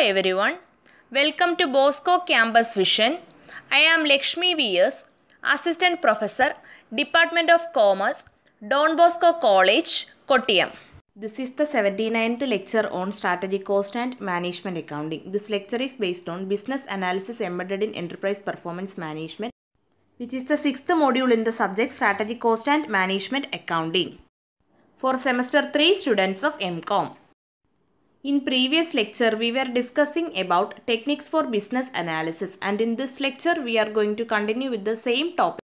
everyone. Welcome to Bosco Campus Vision. I am Lakshmi V.S., Assistant Professor, Department of Commerce, Don Bosco College, Kottayam. This is the 79th lecture on strategic cost and management accounting. This lecture is based on business analysis embedded in enterprise performance management, which is the sixth module in the subject strategic cost and management accounting for semester 3 students of MCOM. In previous lecture, we were discussing about techniques for business analysis and in this lecture, we are going to continue with the same topic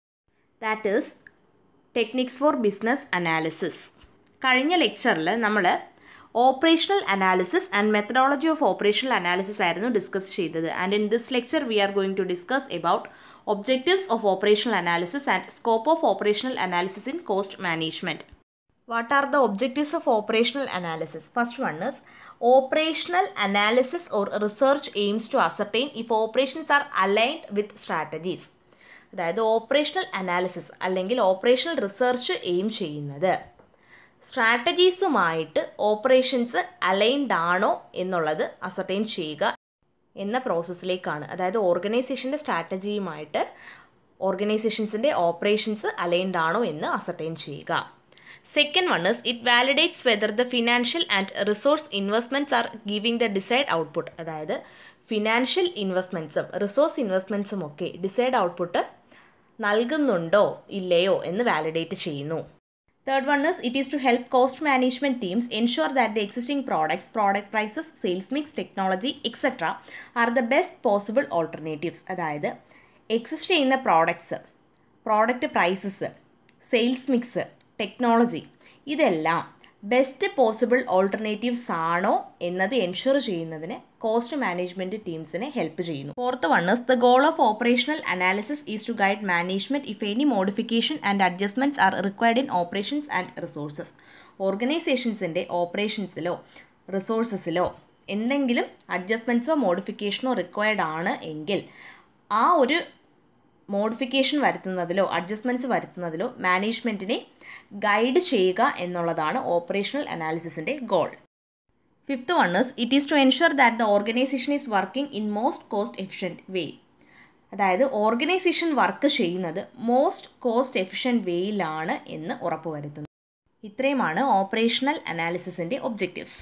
that is techniques for business analysis. In lecture, we discussed operational analysis and methodology of operational analysis discussed. and in this lecture, we are going to discuss about objectives of operational analysis and scope of operational analysis in cost management. What are the objectives of operational analysis? First one is operational analysis or research aims to ascertain if operations are aligned with strategies അതായത് operational analysis അല്ലെങ്കിൽ operational research aim ചെയ്യുന്നത് സ്ട്രാറ്റജീസുമായിട്ട് operations aligned ആണോ എന്നുള്ളത് ascertain ചെയ്യുക എന്ന പ്രോസസ്സിലേക്കാണ് അതായത് ഓർഗനൈസേഷൻ്റെ സ്ട്രാറ്റജിയുമായിട്ട് ഓർഗനൈസേഷൻസിൻ്റെ operations aligned ആണോ എന്ന് അസർട്ടെയിൻ ചെയ്യുക second one it validates whether the financial and resource investments are giving the desired output അതായത് ഫിനാൻഷ്യൽ ഇൻവെസ്റ്റ്മെൻറ്റ്സും റിസോഴ്സ് ഇൻവെസ്റ്റ്മെൻറ്റ്സും ഒക്കെ ഡിസൈഡ് ഔട്ട്പുട്ട് നൽകുന്നുണ്ടോ ഇല്ലയോ എന്ന് വാലിഡേറ്റ് ചെയ്യുന്നു third one is it is to help cost management teams ensure that the existing products product prices sales mix technology etcetera are the best possible alternatives അതായത് exist ചെയ്യുന്ന products product prices sales mix technology ഇതെല്ലാം best possible alternatives ആണോ എന്നത് ensure ചെയ്യുന്നതിന് cost management ടീംസിനെ help ചെയ്യുന്നു fourth one is the goal of operational analysis is to guide management if any modification and adjustments are required in operations and resources ഓർഗനൈസേഷൻസിൻ്റെ ഓപ്പറേഷൻസിലോ റിസോഴ്സസിലോ എന്തെങ്കിലും അഡ്ജസ്റ്റ്മെൻറ്റ്സോ മോഡിഫിക്കേഷനോ റിക്വയർഡ് ആണ് എങ്കിൽ ആ ഒരു മോഡിഫിക്കേഷൻ വരുത്തുന്നതിലോ അഡ്ജസ്റ്റ്മെൻറ്റ്സ് വരുത്തുന്നതിലോ മാനേജ്മെൻറ്റിനെ ഗൈഡ് ചെയ്യുക എന്നുള്ളതാണ് ഓപ്പറേഷണൽ അനാലിസിസിൻ്റെ goal fifth one is it is to ensure that the organisation is working in most cost efficient way അതായത് ഓർഗനൈസേഷൻ വർക്ക് ചെയ്യുന്നത് മോസ്റ്റ് കോസ്റ്റ് എഫിഷ്യൻറ്റ് വേയിലാണ് എന്ന് ഉറപ്പുവരുത്തുന്നു ഇത്രയുമാണ് ഓപ്പറേഷണൽ അനാലിസിസിൻ്റെ objectives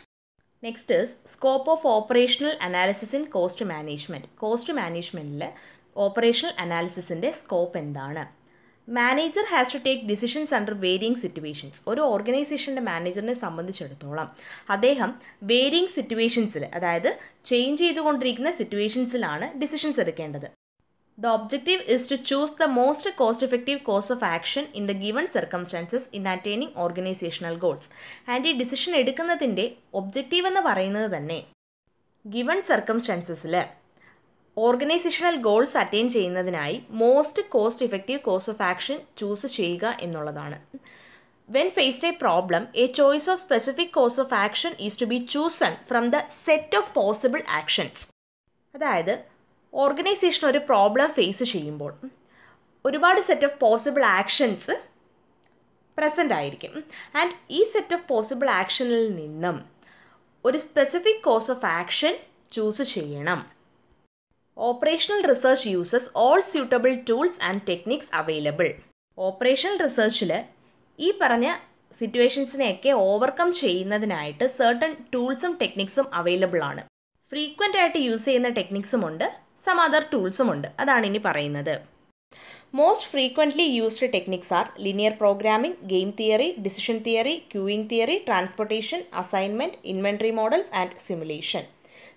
next scope of operational analysis in cost management cost മാനേജ്മെൻറ്റിൽ operational അനാലിസിസിൻ്റെ scope എന്താണ് manager has to take decisions under varying situations ഒരു ഓർഗനൈസേഷൻ്റെ മാനേജറിനെ സംബന്ധിച്ചിടത്തോളം അദ്ദേഹം വേരിയിങ് സിറ്റുവേഷൻസിൽ അതായത് ചേഞ്ച് ചെയ്തുകൊണ്ടിരിക്കുന്ന സിറ്റുവേഷൻസിലാണ് ഡിസിഷൻസ് എടുക്കേണ്ടത് the objective is to choose the most cost effective course of action in the given circumstances in attaining organisational goals and ഈ decision എടുക്കുന്നതിൻ്റെ ഒബ്ജക്റ്റീവ് എന്ന് പറയുന്നത് തന്നെ ഗിവൺ സർക്കംസ്റ്റാൻസസിൽ ഓർഗനൈസേഷണൽ ഗോൾസ് അറ്റൈൻ ചെയ്യുന്നതിനായി most cost effective course of action choose ചെയ്യുക എന്നുള്ളതാണ് when faced a problem a choice of specific course of action is to be chosen from the set of possible actions അതായത് organisation ഒരു problem face ചെയ്യുമ്പോൾ ഒരുപാട് set of possible actions present ആയിരിക്കും and ഈ set of possible ആക്ഷനിൽ നിന്നും ഒരു specific course of action choose ചെയ്യണം operational research uses all suitable tools and techniques available operational റിസർച്ചിൽ ഈ പറഞ്ഞ സിറ്റുവേഷൻസിനെയൊക്കെ ഓവർകം ചെയ്യുന്നതിനായിട്ട് സർട്ടൺ ടൂൾസും ടെക്നിക്സും അവൈലബിൾ ആണ് ഫ്രീക്വൻ്റ് ആയിട്ട് യൂസ് ചെയ്യുന്ന ടെക്നിക്സും ഉണ്ട് സം അതർ ടൂൾസും ഉണ്ട് അതാണ് ഇനി പറയുന്നത് most frequently used techniques are linear programming game theory decision theory queuing theory transportation assignment inventory models and simulation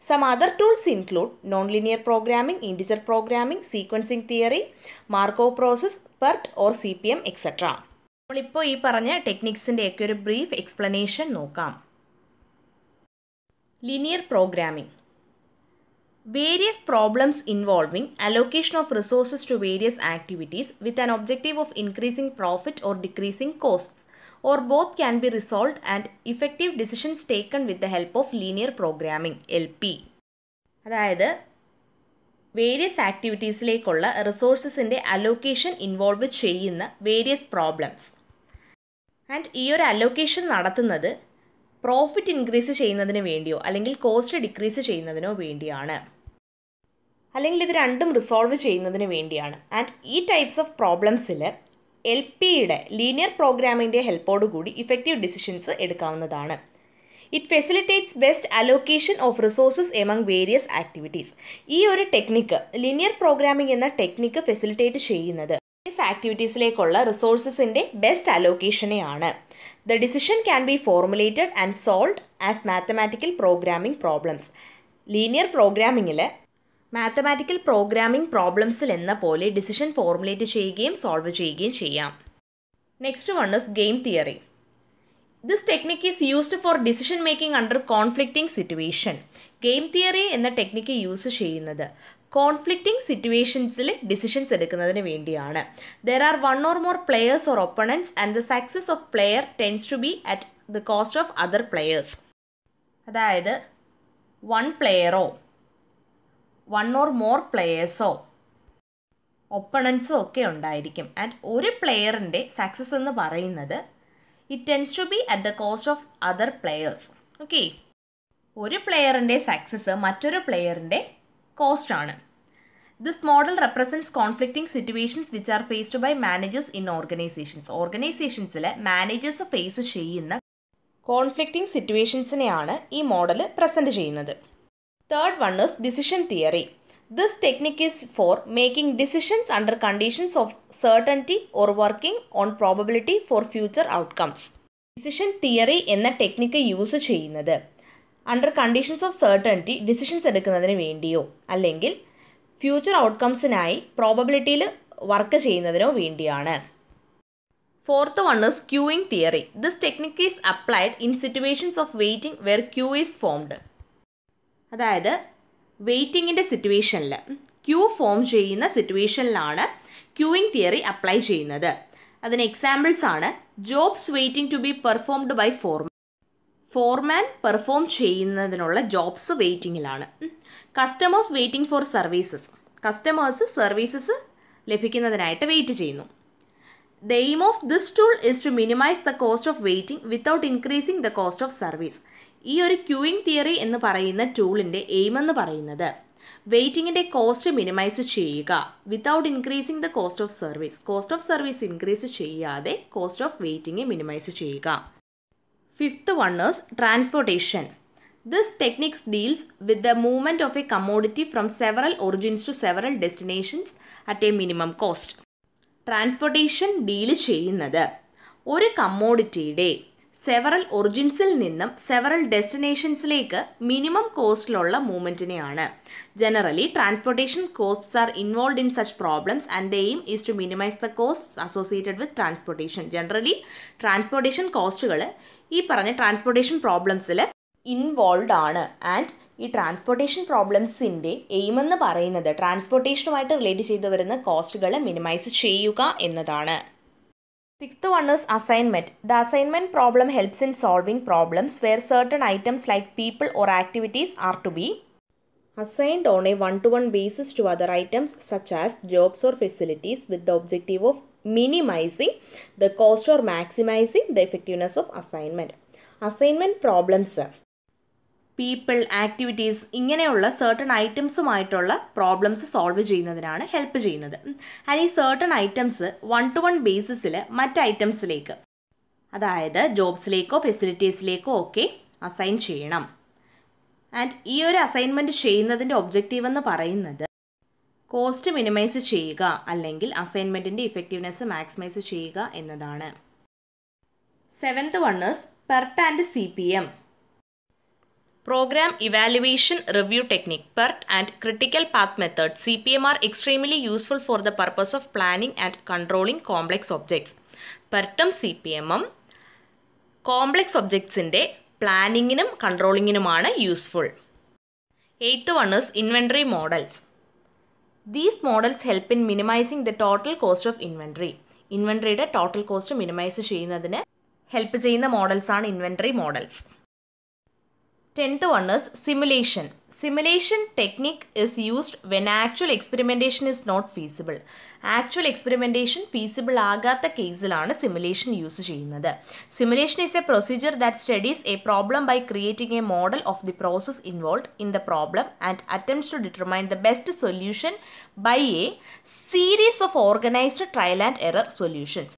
Some other tools include nonlinear programming, integer programming, sequencing theory, Markov process, PERT or CPM etc. നമ്മളിപ്പോൾ ഈ പറഞ്ഞ ടെക്നിക്സിൻ്റെയൊക്കെ a brief explanation നോക്കാം linear programming. Various problems involving allocation of resources to various activities with an objective of increasing profit or decreasing costs or both can be resolved and effective decisions taken with the help of linear programming L P അതായത് various ആക്ടിവിറ്റീസിലേക്കുള്ള റിസോഴ്സസിൻ്റെ allocation involve ചെയ്യുന്ന various problems and ഈ ഒരു allocation നടത്തുന്നത് profit increase ചെയ്യുന്നതിന് വേണ്ടിയോ അല്ലെങ്കിൽ കോസ്റ്റ് ഡിക്രീസ് ചെയ്യുന്നതിനോ വേണ്ടിയാണ് അല്ലെങ്കിൽ ഇത് രണ്ടും റിസോൾവ് ചെയ്യുന്നതിന് വേണ്ടിയാണ് ആൻഡ് ഈ ടൈപ്സ് ഓഫ് പ്രോബ്ലംസിൽ എൽ പിയുടെ ലീനിയർ പ്രോഗ്രാമിൻ്റെ ഹെൽപ്പോടുകൂടി ഇഫക്റ്റീവ് ഡിസിഷൻസ് എടുക്കാവുന്നതാണ് it facilitates best allocation of resources among various activities ഈ ഒരു ടെക്നിക്ക് ലിനിയർ പ്രോഗ്രാമിംഗ് എന്ന ടെക്നിക്ക് ഫെസിലിറ്റേറ്റ് ചെയ്യുന്നത് വേരിയസ് ആക്ടിവിറ്റീസിലേക്കുള്ള റിസോഴ്സസിൻ്റെ ബെസ്റ്റ് അലോക്കേഷനെയാണ് the decision can be formulated and solve as mathematical programming problems linear പ്രോഗ്രാമിങ്ങിൽ മാത്തമാറ്റിക്കൽ പ്രോഗ്രാമിംഗ് പ്രോബ്ലംസിൽ എന്ന പോലെ ഡിസിഷൻ ഫോർമുലേറ്റ് ചെയ്യുകയും സോൾവ് ചെയ്യുകയും ചെയ്യാം next one is game theory this technique is used for decision making under conflicting situation game theory എന്ന technique use ചെയ്യുന്നത് conflicting സിറ്റുവേഷൻസിൽ ഡിസിഷൻസ് എടുക്കുന്നതിന് വേണ്ടിയാണ് there are one or more players or opponents and the success of player tends to be at the cost of other players അതായത് one പ്ലെയറോ one or more പ്ലെയേഴ്സോ ഒപ്പണൻസോ ഒക്കെ ഉണ്ടായിരിക്കും ആൻഡ് ഒരു പ്ലെയറിൻ്റെ സക്സസ് എന്ന് പറയുന്നത് it tends to be at the cost of other players okay ഒരു പ്ലെയറിൻ്റെ സക്സസ് മറ്റൊരു പ്ലെയറിൻ്റെ കോസ്റ്റ് ആണ് this model represents conflicting situations which are faced by managers in organisations ഓർഗനൈസേഷൻസിൽ മാനേജേഴ്സ് ഫേസ് ചെയ്യുന്ന കോൺഫ്ലിക്റ്റിംഗ് സിറ്റുവേഷൻസിനെയാണ് ഈ മോഡൽ പ്രസൻറ്റ് ചെയ്യുന്നത് third one is decision theory this technique is for making decisions under conditions of certainty or working on probability for future outcomes decision theory എന്ന technique use ചെയ്യുന്നത് under conditions of certainty decisions എടുക്കുന്നതിന് വേണ്ടിയോ അല്ലെങ്കിൽ future ഔട്ട്കംസിനായി പ്രോബബിലിറ്റിയിൽ work ചെയ്യുന്നതിനോ വേണ്ടിയാണ് fourth one is queuing theory this technique is applied in situations of waiting where queue is formed അതായത് വെയിറ്റിങ്ങിൻ്റെ സിറ്റുവേഷനിൽ ക്യൂ ഫോം ചെയ്യുന്ന സിറ്റുവേഷനിലാണ് ക്യൂയിങ് തിയറി അപ്ലൈ ചെയ്യുന്നത് അതിന് എക്സാമ്പിൾസ് ആണ് jobs waiting to be performed by foreman foreman perform ചെയ്യുന്നതിനുള്ള jobs വെയിറ്റിങ്ങിലാണ് customers waiting for services customers services ലഭിക്കുന്നതിനായിട്ട് വെയിറ്റ് ചെയ്യുന്നു The aim of this tool is to minimize the cost of waiting without increasing the cost of service. ഈ ഒരു queuing theory എന്ന് പറയുന്ന ടൂളിൻ്റെ aim എന്ന് പറയുന്നത് വെയിറ്റിങ്ങിൻ്റെ കോസ്റ്റ് മിനിമൈസ് ചെയ്യുക without increasing the cost of service cost of service increase ചെയ്യാതെ cost of waiting minimise ചെയ്യുക fifth one is transportation This technique deals with the movement of a commodity from several origins to several destinations at a minimum cost. Transportation deal ചെയ്യുന്നത് ഒരു കമ്മോഡിറ്റിയുടെ several ഒറിജിൻസിൽ നിന്നും several ഡെസ്റ്റിനേഷൻസിലേക്ക് minimum കോസ്റ്റിലുള്ള മൂവ്മെൻറ്റിനെയാണ് generally transportation costs are involve in such problems and the aim is to minimise the cost associated with transportation generally transportation കോസ്റ്റുകൾ ഈ പറഞ്ഞ ട്രാൻസ്പോർട്ടേഷൻ പ്രോബ്ലംസിൽ ഇൻവോൾവ് ആണ് ആൻഡ് ഈ ട്രാൻസ്പോർട്ടേഷൻ പ്രോബ്ലംസിൻ്റെ എയിം എന്ന് പറയുന്നത് ട്രാൻസ്പോർട്ടേഷനുമായിട്ട് റിലേറ്റ് ചെയ്തു വരുന്ന കോസ്റ്റുകളെ മിനിമൈസ് ചെയ്യുക എന്നതാണ് sixth one is assignment the assignment problem helps in solving problems where certain items like people or activities are to be assigned on a one to one basis to other items such as jobs or facilities with the objective of minimising the cost or maximising the effectiveness of assignment assignment problems people activities ഇങ്ങനെയുള്ള certain ഐറ്റംസുമായിട്ടുള്ള problems solve ചെയ്യുന്നതിനാണ് help ചെയ്യുന്നത് and ഈ certain items one to one ബേസിസിൽ മറ്റ് ഐറ്റംസിലേക്ക് അതായത് ജോബ്സിലേക്കോ ഫെസിലിറ്റീസിലേക്കോ ഒക്കെ അസൈൻ ചെയ്യണം ആൻഡ് ഈ ഒരു അസൈൻമെൻറ്റ് ചെയ്യുന്നതിൻ്റെ ഒബ്ജക്റ്റീവ് എന്ന് പറയുന്നത് കോസ്റ്റ് മിനിമൈസ് ചെയ്യുക അല്ലെങ്കിൽ അസൈൻമെൻറ്റിൻ്റെ ഇഫക്റ്റീവ്നെസ് മാക്സിമൈസ് ചെയ്യുക എന്നതാണ് seventh one is PERT and C P M programme evaluation review technique PERT and critical path method C P M are extremely useful for the purpose of planning and controlling complex objects പെർട്ടും C P എമ്മും complex ഒബ്ജക്ട്സിൻ്റെ പ്ലാനിങ്ങിനും കൺട്രോളിങ്ങിനുമാണ് useful eighth one is inventory models these models help in minimising the total cost of inventory ഇൻവെൻട്രിയുടെ total cost minimise ചെയ്യുന്നതിന് help ചെയ്യുന്ന മോഡൽസാണ് inventory models Tenth one is simulation. Simulation technique is used when actual experimentation is not feasible. Actual experimentation feasible agatha case simulation use. Simulation is a procedure that studies a problem by creating a model of the process involved in the problem and attempts to determine the best solution by a series of organized trial and error solutions.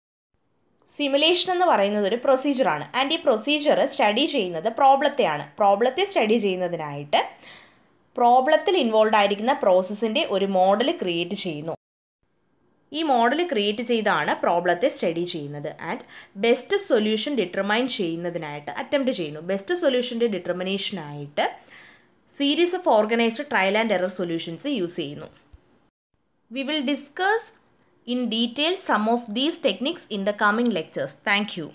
Simulation എന്ന് പറയുന്നത് ഒരു പ്രൊസീജിയറാണ് and ഈ procedure study ചെയ്യുന്നത് പ്രോബ്ലത്തെയാണ് പ്രോബ്ലത്തെ study ചെയ്യുന്നതിനായിട്ട് പ്രോബ്ലത്തിൽ involve ആയിരിക്കുന്ന പ്രോസസ്സിൻ്റെ ഒരു model create ചെയ്യുന്നു ഈ മോഡൽ ക്രിയേറ്റ് ചെയ്താണ് പ്രോബ്ലത്തെ സ്റ്റഡി ചെയ്യുന്നത് ആൻഡ് ബെസ്റ്റ് സൊല്യൂഷൻ ഡിറ്റർമൈൻ ചെയ്യുന്നതിനായിട്ട് അറ്റംപ്റ്റ് ചെയ്യുന്നു ബെസ്റ്റ് സൊല്യൂഷൻ്റെ ഡിറ്റർമിനേഷനായിട്ട് series of organised trial and error solutions use ചെയ്യുന്നു we will discuss in detail some of these techniques in the coming lectures. Thank you.